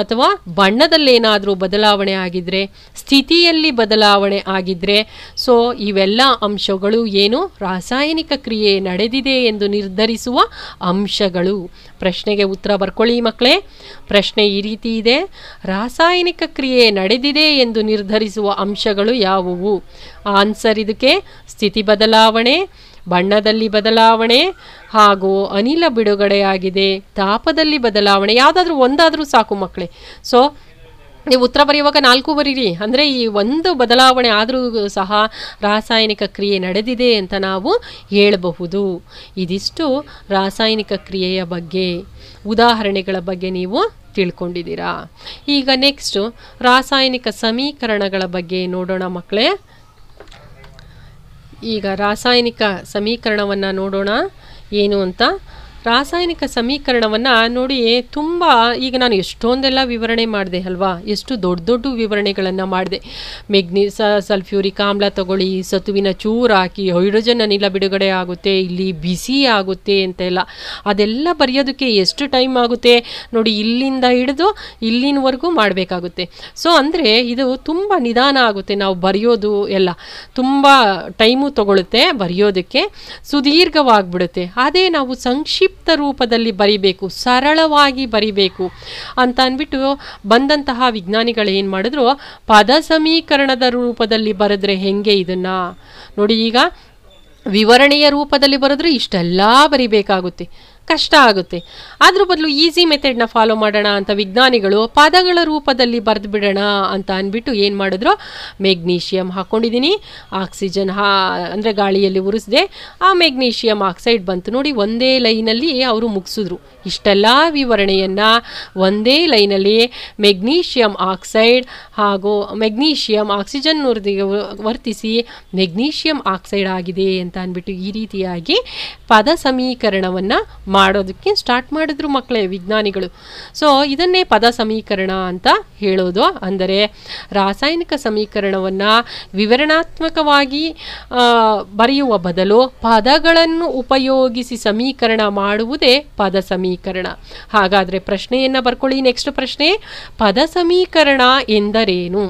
ಅಥವಾ ಬಣ್ಣದಲ್ಲೇನಾದರೂ ಬದಲಾವಣೆ ಆಗಿದ್ರೆ ಸ್ಥಿತಿಯಲ್ಲಿ ಬದಲಾವಣೆ ಆಗಿದ್ರೆ ಸೊ ಇವೆಲ್ಲ ಅಂಶಗಳು ಏನು ರಾಸಾಯನಿಕ ಕ್ರಿಯೆ ನಡೆದಿದೆ ಎಂದು ನಿರ್ಧರಿಸುವ ಅಂಶಗಳು ಪ್ರಶ್ನೆಗೆ ಉತ್ತರ ಬರ್ಕೊಳ್ಳಿ ಮಕ್ಕಳೇ ಪ್ರಶ್ನೆ ಈ ರೀತಿ ಇದೆ ರಾಸಾಯನಿಕ ಕ್ರಿಯೆ ನಡೆದಿದೆ ಎಂದು ನಿರ್ಧರಿಸುವ ಅಂಶಗಳು ಯಾವುವು ಆನ್ಸರ್ ಇದಕ್ಕೆ ಸ್ಥಿತಿ ಬದಲಾವಣೆ ಬಣ್ಣದಲ್ಲಿ ಬದಲಾವಣೆ ಹಾಗೂ ಅನಿಲ ಬಿಡುಗಡೆಯಾಗಿದೆ ತಾಪದಲ್ಲಿ ಬದಲಾವಣೆ ಯಾವುದಾದ್ರೂ ಒಂದಾದರೂ ಸಾಕು ಮಕ್ಕಳೇ ಸೊ ನೀವು ಉತ್ತರ ಬರೆಯುವಾಗ ನಾಲ್ಕು ಬರೀರಿ ಅಂದರೆ ಈ ಒಂದು ಬದಲಾವಣೆ ಆದರೂ ಸಹ ರಾಸಾಯನಿಕ ಕ್ರಿಯೆ ನಡೆದಿದೆ ಅಂತ ನಾವು ಹೇಳಬಹುದು ಇದಿಷ್ಟು ರಾಸಾಯನಿಕ ಕ್ರಿಯೆಯ ಬಗ್ಗೆ ಉದಾಹರಣೆಗಳ ಬಗ್ಗೆ ನೀವು ತಿಳ್ಕೊಂಡಿದ್ದೀರಾ ಈಗ ನೆಕ್ಸ್ಟು ರಾಸಾಯನಿಕ ಸಮೀಕರಣಗಳ ಬಗ್ಗೆ ನೋಡೋಣ ಮಕ್ಕಳೇ ಈಗ ರಾಸಾಯನಿಕ ಸಮೀಕರಣವನ್ನು ನೋಡೋಣ ಏನು ಅಂತ ರಾಸಾಯನಿಕ ಸಮೀಕರಣವನ್ನು ನೋಡಿ ತುಂಬ ಈಗ ನಾನು ಎಷ್ಟೊಂದೆಲ್ಲ ವಿವರಣೆ ಮಾಡಿದೆ ಅಲ್ವಾ ಎಷ್ಟು ದೊಡ್ಡ ದೊಡ್ಡ ವಿವರಣೆಗಳನ್ನು ಮಾಡಿದೆ ಮೆಗ್ನೀಸ ಸಲ್ಫ್ಯೂರಿಕ್ ಆಮ್ಲ ತಗೊಳ್ಳಿ ಸತುವಿನ ಚೂರು ಹಾಕಿ ಹೈಡ್ರೋಜನ್ ಅನಿಲ ಬಿಡುಗಡೆ ಆಗುತ್ತೆ ಇಲ್ಲಿ ಬಿಸಿ ಆಗುತ್ತೆ ಅಂತೆಲ್ಲ ಅದೆಲ್ಲ ಬರೆಯೋದಕ್ಕೆ ಎಷ್ಟು ಟೈಮ್ ಆಗುತ್ತೆ ನೋಡಿ ಇಲ್ಲಿಂದ ಹಿಡಿದು ಇಲ್ಲಿನವರೆಗೂ ಮಾಡಬೇಕಾಗುತ್ತೆ ಸೊ ಅಂದರೆ ಇದು ತುಂಬ ನಿಧಾನ ಆಗುತ್ತೆ ನಾವು ಬರೆಯೋದು ಎಲ್ಲ ತುಂಬ ಟೈಮು ತಗೊಳುತ್ತೆ ಬರೆಯೋದಕ್ಕೆ ಸುದೀರ್ಘವಾಗಿಬಿಡುತ್ತೆ ಅದೇ ನಾವು ಸಂಕ್ಷಿಪ್ತ ಸಂಕ್ಷಿಪ್ತ ರೂಪದಲ್ಲಿ ಬರಿಬೇಕು ಸರಳವಾಗಿ ಬರಿಬೇಕು ಅಂತ ಅಂದ್ಬಿಟ್ಟು ಬಂದಂತಹ ವಿಜ್ಞಾನಿಗಳು ಏನು ಮಾಡಿದ್ರು ಪದ ಸಮೀಕರಣದ ರೂಪದಲ್ಲಿ ಬರೆದ್ರೆ ಹೆಂಗೆ ಇದನ್ನು ನೋಡಿ ಈಗ ವಿವರಣೆಯ ರೂಪದಲ್ಲಿ ಬರೆದ್ರೆ ಇಷ್ಟೆಲ್ಲ ಬರಿಬೇಕಾಗುತ್ತೆ ಕಷ್ಟ ಆಗುತ್ತೆ ಅದ್ರ ಬದಲು ಈಸಿ ಮೆಥಡ್ನ ಫಾಲೋ ಮಾಡೋಣ ಅಂತ ವಿಜ್ಞಾನಿಗಳು ಪದಗಳ ರೂಪದಲ್ಲಿ ಬರೆದು ಬಿಡೋಣ ಅಂತ ಅಂದ್ಬಿಟ್ಟು ಏನು ಮಾಡಿದ್ರು ಮೆಗ್ನೀಷಿಯಂ ಹಾಕ್ಕೊಂಡಿದ್ದೀನಿ ಆಕ್ಸಿಜನ್ ಹಾ ಅಂದರೆ ಗಾಳಿಯಲ್ಲಿ ಉರಿಸಿದೆ ಆ ಮೆಗ್ನೀಷಿಯಂ ಆಕ್ಸೈಡ್ ಬಂತು ನೋಡಿ ಒಂದೇ ಲೈನಲ್ಲಿ ಅವರು ಮುಗಿಸಿದ್ರು ಇಷ್ಟೆಲ್ಲ ವಿವರಣೆಯನ್ನು ಒಂದೇ ಲೈನಲ್ಲಿ ಮೆಗ್ನೀಷಿಯಂ ಆಕ್ಸೈಡ್ ಹಾಗೂ ಮೆಗ್ನೀಷಿಯಂ ಆಕ್ಸಿಜನ್ ವರ್ತಿಸಿ ಮೆಗ್ನೀಷಿಯಂ ಆಕ್ಸೈಡ್ ಆಗಿದೆ ಅಂತ ಅಂದ್ಬಿಟ್ಟು ಈ ರೀತಿಯಾಗಿ ಪದ ಸಮೀಕರಣವನ್ನು ಮಾಡೋದಕ್ಕೆ ಸ್ಟಾರ್ಟ್ ಮಾಡಿದ್ರು ಮಕ್ಕಳೇ ವಿಜ್ಞಾನಿಗಳು ಸೊ ಇದನ್ನೇ ಪದ ಸಮೀಕರಣ ಅಂತ ಹೇಳೋದು ಅಂದರೆ ರಾಸಾಯನಿಕ ಸಮೀಕರಣವನ್ನು ವಿವರಣಾತ್ಮಕವಾಗಿ ಬರೆಯುವ ಬದಲು ಪದಗಳನ್ನು ಉಪಯೋಗಿಸಿ ಸಮೀಕರಣ ಮಾಡುವುದೇ ಪದ ಸಮೀಕರಣ ಹಾಗಾದರೆ ಪ್ರಶ್ನೆಯನ್ನು ಬರ್ಕೊಳ್ಳಿ ನೆಕ್ಸ್ಟ್ ಪ್ರಶ್ನೆ ಪದ ಸಮೀಕರಣ ಎಂದರೇನು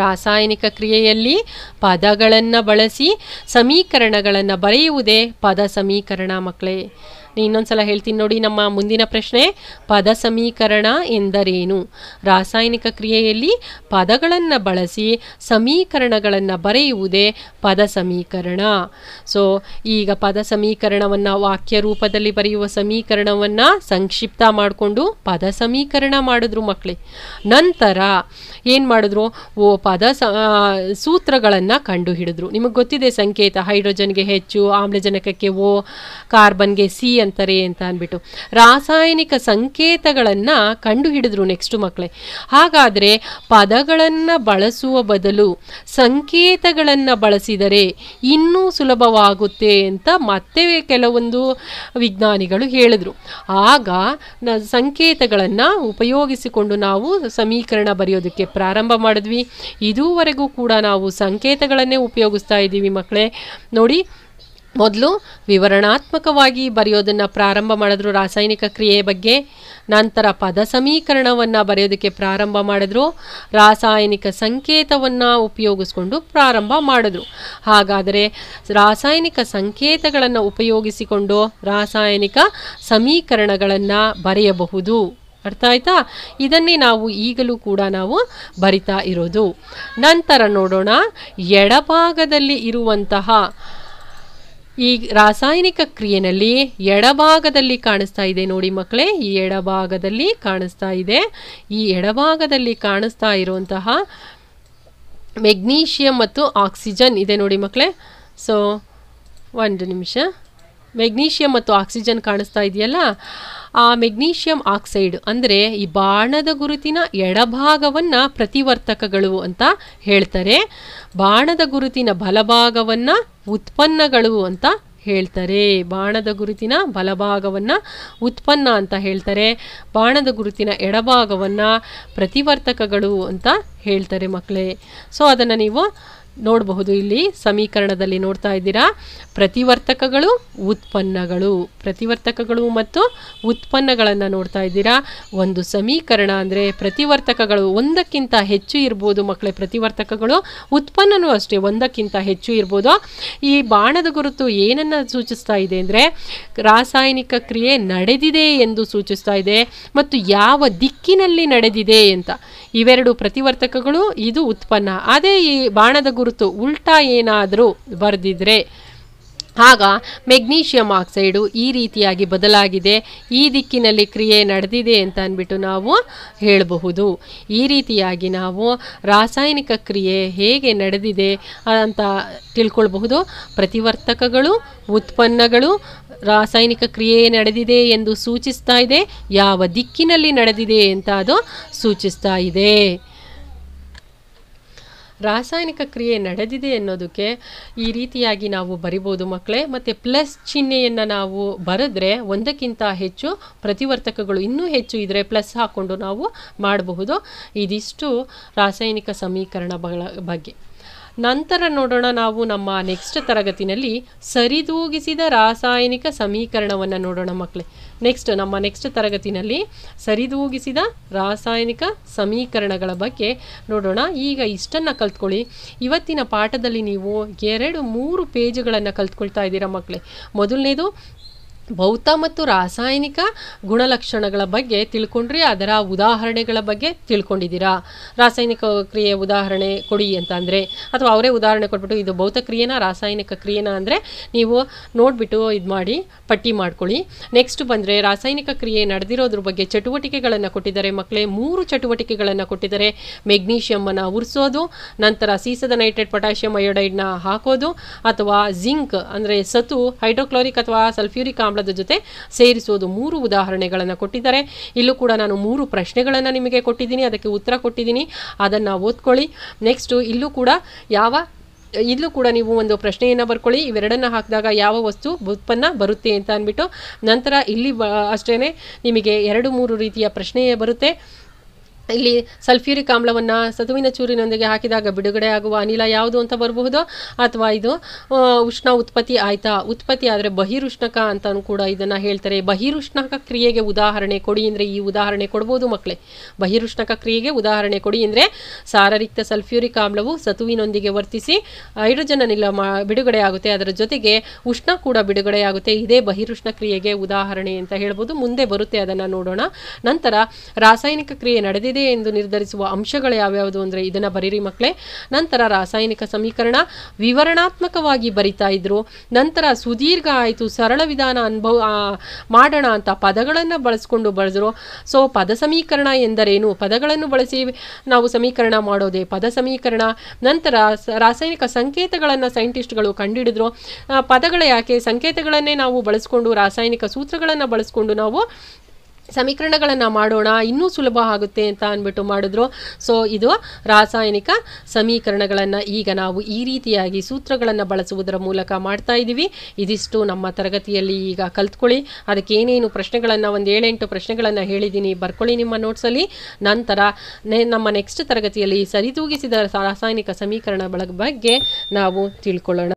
ರಾಸಾಯನಿಕ ಕ್ರಿಯೆಯಲ್ಲಿ ಪದಗಳನ್ನು ಬಳಸಿ ಸಮೀಕರಣಗಳನ್ನು ಬರೆಯುವುದೇ ಪದ ಸಮೀಕರಣ ಮಕ್ಕಳೇ ಇನ್ನೊಂದ್ಸಲ ಹೇಳ್ತೀನಿ ನೋಡಿ ನಮ್ಮ ಮುಂದಿನ ಪ್ರಶ್ನೆ ಪದ ಸಮೀಕರಣ ಎಂದರೇನು ರಾಸಾಯನಿಕ ಕ್ರಿಯೆಯಲ್ಲಿ ಪದಗಳನ್ನು ಬಳಸಿ ಸಮೀಕರಣಗಳನ್ನು ಬರೆಯುವುದೇ ಪದ ಸಮೀಕರಣ ಸೊ ಈಗ ಪದ ಸಮೀಕರಣವನ್ನು ವಾಕ್ಯ ರೂಪದಲ್ಲಿ ಬರೆಯುವ ಸಮೀಕರಣವನ್ನು ಸಂಕ್ಷಿಪ್ತ ಮಾಡಿಕೊಂಡು ಪದ ಸಮೀಕರಣ ಮಾಡಿದ್ರು ಮಕ್ಕಳೇ ನಂತರ ಏನು ಮಾಡಿದ್ರು ಓ ಪದ ಸೂತ್ರಗಳನ್ನು ಕಂಡುಹಿಡಿದ್ರು ನಿಮಗೆ ಗೊತ್ತಿದೆ ಸಂಕೇತ ಹೈಡ್ರೋಜನ್ಗೆ ಹೆಚ್ಚು ಆಮ್ಲಜನಕಕ್ಕೆ ಓ ಕಾರ್ಬನ್ಗೆ ಸಿ ಅಂತಾರೆ ಅಂತ ಅಂದ್ಬಿಟ್ಟು ರಾಸಾಯನಿಕ ಸಂಕೇತಗಳನ್ನು ಕಂಡುಹಿಡಿದ್ರು ನೆಕ್ಸ್ಟ್ ಮಕ್ಕಳೇ ಹಾಗಾದರೆ ಪದಗಳನ್ನು ಬಳಸುವ ಬದಲು ಸಂಕೇತಗಳನ್ನು ಬಳಸಿದರೆ ಇನ್ನೂ ಸುಲಭವಾಗುತ್ತೆ ಅಂತ ಮತ್ತೆ ಕೆಲವೊಂದು ವಿಜ್ಞಾನಿಗಳು ಹೇಳಿದ್ರು ಆಗ ಸಂಕೇತಗಳನ್ನು ಉಪಯೋಗಿಸಿಕೊಂಡು ನಾವು ಸಮೀಕರಣ ಬರೆಯೋದಕ್ಕೆ ಪ್ರಾರಂಭ ಮಾಡಿದ್ವಿ ಇದುವರೆಗೂ ಕೂಡ ನಾವು ಸಂಕೇತಗಳನ್ನೇ ಉಪಯೋಗಿಸ್ತಾ ಇದ್ದೀವಿ ಮಕ್ಕಳೇ ನೋಡಿ ಮೊದಲು ವಿವರಣಾತ್ಮಕವಾಗಿ ಬರೆಯೋದನ್ನು ಪ್ರಾರಂಭ ಮಾಡಿದ್ರು ರಾಸಾಯನಿಕ ಕ್ರಿಯೆ ಬಗ್ಗೆ ನಂತರ ಪದ ಸಮೀಕರಣವನ್ನು ಬರೆಯೋದಕ್ಕೆ ಪ್ರಾರಂಭ ಮಾಡಿದ್ರು ರಾಸಾಯನಿಕ ಸಂಕೇತವನ್ನು ಉಪಯೋಗಿಸ್ಕೊಂಡು ಪ್ರಾರಂಭ ಮಾಡಿದ್ರು ಹಾಗಾದರೆ ರಾಸಾಯನಿಕ ಸಂಕೇತಗಳನ್ನು ಉಪಯೋಗಿಸಿಕೊಂಡು ರಾಸಾಯನಿಕ ಸಮೀಕರಣಗಳನ್ನು ಬರೆಯಬಹುದು ಅರ್ಥ ಆಯ್ತಾ ಇದನ್ನೇ ನಾವು ಈಗಲೂ ಕೂಡ ನಾವು ಬರಿತಾ ಇರೋದು ನಂತರ ನೋಡೋಣ ಎಡಭಾಗದಲ್ಲಿ ಇರುವಂತಹ ಈ ರಾಸಾಯನಿಕ ಕ್ರಿಯೆನಲ್ಲಿ ಎಡಭಾಗದಲ್ಲಿ ಕಾಣಿಸ್ತಾ ಇದೆ ನೋಡಿ ಮಕ್ಕಳೇ ಈ ಎಡಭಾಗದಲ್ಲಿ ಕಾಣಿಸ್ತಾ ಇದೆ ಈ ಎಡಭಾಗದಲ್ಲಿ ಕಾಣಿಸ್ತಾ ಇರುವಂತಹ ಮೆಗ್ನೀಷಿಯಂ ಮತ್ತು ಆಕ್ಸಿಜನ್ ಇದೆ ನೋಡಿ ಮಕ್ಕಳೇ ಸೊ ಒಂದು ನಿಮಿಷ ಮೆಗ್ನೀಷಿಯಂ ಮತ್ತು ಆಕ್ಸಿಜನ್ ಕಾಣಿಸ್ತಾ ಇದೆಯಲ್ಲ ಆ ಮೆಗ್ನೀಷಿಯಂ ಆಕ್ಸೈಡ್ ಅಂದರೆ ಈ ಬಾಣದ ಗುರುತಿನ ಎಡಭಾಗವನ್ನು ಪ್ರತಿವರ್ತಕಗಳು ಅಂತ ಹೇಳ್ತಾರೆ ಬಾಣದ ಗುರುತಿನ ಬಲಭಾಗವನ್ನು ಉತ್ಪನ್ನಗಳು ಅಂತ ಹೇಳ್ತಾರೆ ಬಾಣದ ಗುರುತಿನ ಬಲಭಾಗವನ್ನು ಉತ್ಪನ್ನ ಅಂತ ಹೇಳ್ತಾರೆ ಬಾಣದ ಗುರುತಿನ ಎಡಭಾಗವನ್ನು ಪ್ರತಿವರ್ತಕಗಳು ಅಂತ ಹೇಳ್ತಾರೆ ಮಕ್ಕಳೇ ಸೊ ಅದನ್ನು ನೀವು ನೋಡಬಹುದು ಇಲ್ಲಿ ಸಮೀಕರಣದಲ್ಲಿ ನೋಡ್ತಾ ಇದ್ದೀರಾ ಪ್ರತಿವರ್ತಕಗಳು ಉತ್ಪನ್ನಗಳು ಪ್ರತಿವರ್ತಕಗಳು ಮತ್ತು ಉತ್ಪನ್ನಗಳನ್ನು ನೋಡ್ತಾ ಇದ್ದೀರಾ ಒಂದು ಸಮೀಕರಣ ಅಂದರೆ ಪ್ರತಿವರ್ತಕಗಳು ಒಂದಕ್ಕಿಂತ ಹೆಚ್ಚು ಇರ್ಬೋದು ಮಕ್ಕಳೇ ಪ್ರತಿವರ್ತಕಗಳು ಉತ್ಪನ್ನನೂ ಅಷ್ಟೇ ಒಂದಕ್ಕಿಂತ ಹೆಚ್ಚು ಇರ್ಬೋದು ಈ ಬಾಣದ ಗುರುತು ಏನನ್ನು ಸೂಚಿಸ್ತಾ ಇದೆ ಅಂದರೆ ರಾಸಾಯನಿಕ ಕ್ರಿಯೆ ನಡೆದಿದೆ ಎಂದು ಸೂಚಿಸ್ತಾ ಇದೆ ಮತ್ತು ಯಾವ ದಿಕ್ಕಿನಲ್ಲಿ ನಡೆದಿದೆ ಅಂತ ಇವೆರಡು ಪ್ರತಿವರ್ತಕಗಳು ಇದು ಉತ್ಪನ್ನ ಅದೇ ಈ ಬಾಣದ ಗುರು ಗುರುತು ಉಲ್ಟಾ ಏನಾದರೂ ಬರೆದಿದ್ರೆ ಆಗ ಮೆಗ್ನೀಷಿಯಂ ಆಕ್ಸೈಡು ಈ ರೀತಿಯಾಗಿ ಬದಲಾಗಿದೆ ಈ ದಿಕ್ಕಿನಲ್ಲಿ ಕ್ರಿಯೆ ನಡೆದಿದೆ ಅಂತ ಅಂದ್ಬಿಟ್ಟು ನಾವು ಹೇಳಬಹುದು ಈ ರೀತಿಯಾಗಿ ನಾವು ರಾಸಾಯನಿಕ ಕ್ರಿಯೆ ಹೇಗೆ ನಡೆದಿದೆ ಅಂತ ತಿಳ್ಕೊಳ್ಬಹುದು ಪ್ರತಿವರ್ತಕಗಳು ಉತ್ಪನ್ನಗಳು ರಾಸಾಯನಿಕ ಕ್ರಿಯೆ ನಡೆದಿದೆ ಎಂದು ಸೂಚಿಸ್ತಾ ಇದೆ ಯಾವ ದಿಕ್ಕಿನಲ್ಲಿ ನಡೆದಿದೆ ಅಂತ ಅದು ಸೂಚಿಸ್ತಾ ಇದೆ ರಾಸಾಯನಿಕ ಕ್ರಿಯೆ ನಡೆದಿದೆ ಅನ್ನೋದಕ್ಕೆ ಈ ರೀತಿಯಾಗಿ ನಾವು ಬರಿಬೋದು ಮಕ್ಕಳೇ ಮತ್ತು ಪ್ಲಸ್ ಚಿಹ್ನೆಯನ್ನು ನಾವು ಬರೆದ್ರೆ ಒಂದಕ್ಕಿಂತ ಹೆಚ್ಚು ಪ್ರತಿವರ್ತಕಗಳು ಇನ್ನೂ ಹೆಚ್ಚು ಇದ್ದರೆ ಪ್ಲಸ್ ಹಾಕ್ಕೊಂಡು ನಾವು ಮಾಡಬಹುದು ಇದಿಷ್ಟು ರಾಸಾಯನಿಕ ಸಮೀಕರಣ ಬಗ್ಗೆ ನಂತರ ನೋಡೋಣ ನಾವು ನಮ್ಮ ನೆಕ್ಸ್ಟ್ ತರಗತಿನಲ್ಲಿ ಸರಿದೂಗಿಸಿದ ರಾಸಾಯನಿಕ ಸಮೀಕರಣವನ್ನು ನೋಡೋಣ ಮಕ್ಕಳೇ ನೆಕ್ಸ್ಟ್ ನಮ್ಮ ನೆಕ್ಸ್ಟ್ ತರಗತಿನಲ್ಲಿ ಸರಿದೂಗಿಸಿದ ರಾಸಾಯನಿಕ ಸಮೀಕರಣಗಳ ಬಗ್ಗೆ ನೋಡೋಣ ಈಗ ಇಷ್ಟನ್ನು ಕಲ್ತ್ಕೊಳ್ಳಿ ಇವತ್ತಿನ ಪಾಠದಲ್ಲಿ ನೀವು ಎರಡು ಮೂರು ಪೇಜ್ಗಳನ್ನು ಕಲ್ತ್ಕೊಳ್ತಾ ಇದ್ದೀರಾ ಮಕ್ಕಳೇ ಮೊದಲನೇದು ಭೌತ ಮತ್ತು ರಾಸಾಯನಿಕ ಗುಣಲಕ್ಷಣಗಳ ಬಗ್ಗೆ ತಿಳ್ಕೊಂಡ್ರಿ ಅದರ ಉದಾಹರಣೆಗಳ ಬಗ್ಗೆ ತಿಳ್ಕೊಂಡಿದ್ದೀರಾ ರಾಸಾಯನಿಕ ಕ್ರಿಯೆ ಉದಾಹರಣೆ ಕೊಡಿ ಅಂತ ಅಂದರೆ ಅಥವಾ ಅವರೇ ಉದಾಹರಣೆ ಕೊಟ್ಬಿಟ್ಟು ಇದು ಭೌತ ಕ್ರಿಯೆನ ರಾಸಾಯನಿಕ ಕ್ರಿಯೆನ ಅಂದರೆ ನೀವು ನೋಡಿಬಿಟ್ಟು ಇದು ಮಾಡಿ ಪಟ್ಟಿ ಮಾಡ್ಕೊಳ್ಳಿ ನೆಕ್ಸ್ಟ್ ಬಂದರೆ ರಾಸಾಯನಿಕ ಕ್ರಿಯೆ ನಡೆದಿರೋದ್ರ ಬಗ್ಗೆ ಚಟುವಟಿಕೆಗಳನ್ನು ಕೊಟ್ಟಿದ್ದಾರೆ ಮಕ್ಕಳೇ ಮೂರು ಚಟುವಟಿಕೆಗಳನ್ನು ಕೊಟ್ಟಿದ್ದಾರೆ ಮೆಗ್ನೀಷಿಯಮ್ಮನ್ನು ಉರಿಸೋದು ನಂತರ ಸೀಸದ ನೈಟ್ರೇಟ್ ಪೊಟ್ಯಾಷಿಯಂ ಅಯೋಡೈಡ್ನ ಹಾಕೋದು ಅಥವಾ ಜಿಂಕ್ ಅಂದರೆ ಸತು ಹೈಡ್ರೋಕ್ಲೋರಿಕ್ ಅಥವಾ ಸಲ್ಫ್ಯೂರಿಕ್ ಆಮ್ಲ ಸಂಬಳದ ಜೊತೆ ಸೇರಿಸುವುದು ಮೂರು ಉದಾಹರಣೆಗಳನ್ನು ಕೊಟ್ಟಿದ್ದಾರೆ ಇಲ್ಲೂ ಕೂಡ ನಾನು ಮೂರು ಪ್ರಶ್ನೆಗಳನ್ನು ನಿಮಗೆ ಕೊಟ್ಟಿದ್ದೀನಿ ಅದಕ್ಕೆ ಉತ್ತರ ಕೊಟ್ಟಿದ್ದೀನಿ ಅದನ್ನು ಓದ್ಕೊಳ್ಳಿ ನೆಕ್ಸ್ಟು ಇಲ್ಲೂ ಕೂಡ ಯಾವ ಇಲ್ಲೂ ಕೂಡ ನೀವು ಒಂದು ಪ್ರಶ್ನೆಯನ್ನು ಬರ್ಕೊಳ್ಳಿ ಇವೆರಡನ್ನು ಹಾಕಿದಾಗ ಯಾವ ವಸ್ತು ಉತ್ಪನ್ನ ಬರುತ್ತೆ ಅಂತ ಅಂದ್ಬಿಟ್ಟು ನಂತರ ಇಲ್ಲಿ ಅಷ್ಟೇ ನಿಮಗೆ ಎರಡು ಮೂರು ರೀತಿಯ ಪ್ರಶ್ನೆಯೇ ಬರುತ್ತೆ ಇಲ್ಲಿ ಸಲ್ಫ್ಯೂರಿಕ್ ಆಮ್ಲವನ್ನು ಸತುವಿನ ಚೂರಿನೊಂದಿಗೆ ಹಾಕಿದಾಗ ಬಿಡುಗಡೆ ಆಗುವ ಅನಿಲ ಯಾವುದು ಅಂತ ಬರಬಹುದು ಅಥವಾ ಇದು ಉಷ್ಣ ಉತ್ಪತ್ತಿ ಆಯಿತಾ ಉತ್ಪತ್ತಿ ಆದರೆ ಬಹಿರುಷ್ಣಕ ಅಂತಲೂ ಕೂಡ ಇದನ್ನು ಹೇಳ್ತಾರೆ ಬಹಿರುಷ್ಣಕ ಕ್ರಿಯೆಗೆ ಉದಾಹರಣೆ ಕೊಡಿ ಅಂದರೆ ಈ ಉದಾಹರಣೆ ಕೊಡ್ಬೋದು ಮಕ್ಕಳೇ ಬಹಿರುಷ್ಣಕ ಕ್ರಿಯೆಗೆ ಉದಾಹರಣೆ ಕೊಡಿ ಅಂದರೆ ಸಾರರಿಕ್ತ ಸಲ್ಫ್ಯೂರಿಕ್ ಆಮ್ಲವು ಸತುವಿನೊಂದಿಗೆ ವರ್ತಿಸಿ ಹೈಡ್ರೋಜನ್ ಅನಿಲ ಮಾ ಆಗುತ್ತೆ ಅದರ ಜೊತೆಗೆ ಉಷ್ಣ ಕೂಡ ಬಿಡುಗಡೆಯಾಗುತ್ತೆ ಇದೇ ಬಹಿರುಷ್ಣ ಕ್ರಿಯೆಗೆ ಉದಾಹರಣೆ ಅಂತ ಹೇಳ್ಬೋದು ಮುಂದೆ ಬರುತ್ತೆ ಅದನ್ನು ನೋಡೋಣ ನಂತರ ರಾಸಾಯನಿಕ ಕ್ರಿಯೆ ನಡೆದಿದೆ ಎಂದು ನಿರ್ಧರಿಸುವ ಅಂಶಗಳು ಯಾವ್ಯಾವುದು ಅಂದರೆ ಇದನ್ನು ಬರೀರಿ ಮಕ್ಕಳೇ ನಂತರ ರಾಸಾಯನಿಕ ಸಮೀಕರಣ ವಿವರಣಾತ್ಮಕವಾಗಿ ಬರಿತಾ ಇದ್ರು ನಂತರ ಸುದೀರ್ಘ ಆಯಿತು ಸರಳ ವಿಧಾನ ಅನುಭವ ಮಾಡೋಣ ಅಂತ ಪದಗಳನ್ನು ಬಳಸ್ಕೊಂಡು ಬಳಸಿದ್ರು ಸೊ ಪದ ಸಮೀಕರಣ ಎಂದರೇನು ಪದಗಳನ್ನು ಬಳಸಿ ನಾವು ಸಮೀಕರಣ ಮಾಡೋದೇ ಪದ ಸಮೀಕರಣ ನಂತರ ರಾಸಾಯನಿಕ ಸಂಕೇತಗಳನ್ನು ಸೈಂಟಿಸ್ಟ್ಗಳು ಕಂಡುಹಿಡಿದ್ರು ಪದಗಳ ಯಾಕೆ ಸಂಕೇತಗಳನ್ನೇ ನಾವು ಬಳಸ್ಕೊಂಡು ರಾಸಾಯನಿಕ ಸೂತ್ರಗಳನ್ನು ಬಳಸ್ಕೊಂಡು ನಾವು ಸಮೀಕರಣಗಳನ್ನು ಮಾಡೋಣ ಇನ್ನೂ ಸುಲಭ ಆಗುತ್ತೆ ಅಂತ ಅಂದ್ಬಿಟ್ಟು ಮಾಡಿದ್ರು ಸೊ ಇದು ರಾಸಾಯನಿಕ ಸಮೀಕರಣಗಳನ್ನು ಈಗ ನಾವು ಈ ರೀತಿಯಾಗಿ ಸೂತ್ರಗಳನ್ನು ಬಳಸುವುದರ ಮೂಲಕ ಮಾಡ್ತಾ ಇದ್ದೀವಿ ಇದಿಷ್ಟು ನಮ್ಮ ತರಗತಿಯಲ್ಲಿ ಈಗ ಕಲ್ತ್ಕೊಳ್ಳಿ ಅದಕ್ಕೆ ಏನೇನು ಪ್ರಶ್ನೆಗಳನ್ನು ಒಂದು ಏಳೆಂಟು ಪ್ರಶ್ನೆಗಳನ್ನು ಹೇಳಿದ್ದೀನಿ ಬರ್ಕೊಳ್ಳಿ ನಿಮ್ಮ ನೋಟ್ಸಲ್ಲಿ ನಂತರ ನಮ್ಮ ನೆಕ್ಸ್ಟ್ ತರಗತಿಯಲ್ಲಿ ಸರಿದೂಗಿಸಿದ ರಾಸಾಯನಿಕ ಸಮೀಕರಣ ಬಗ್ಗೆ ನಾವು ತಿಳ್ಕೊಳ್ಳೋಣ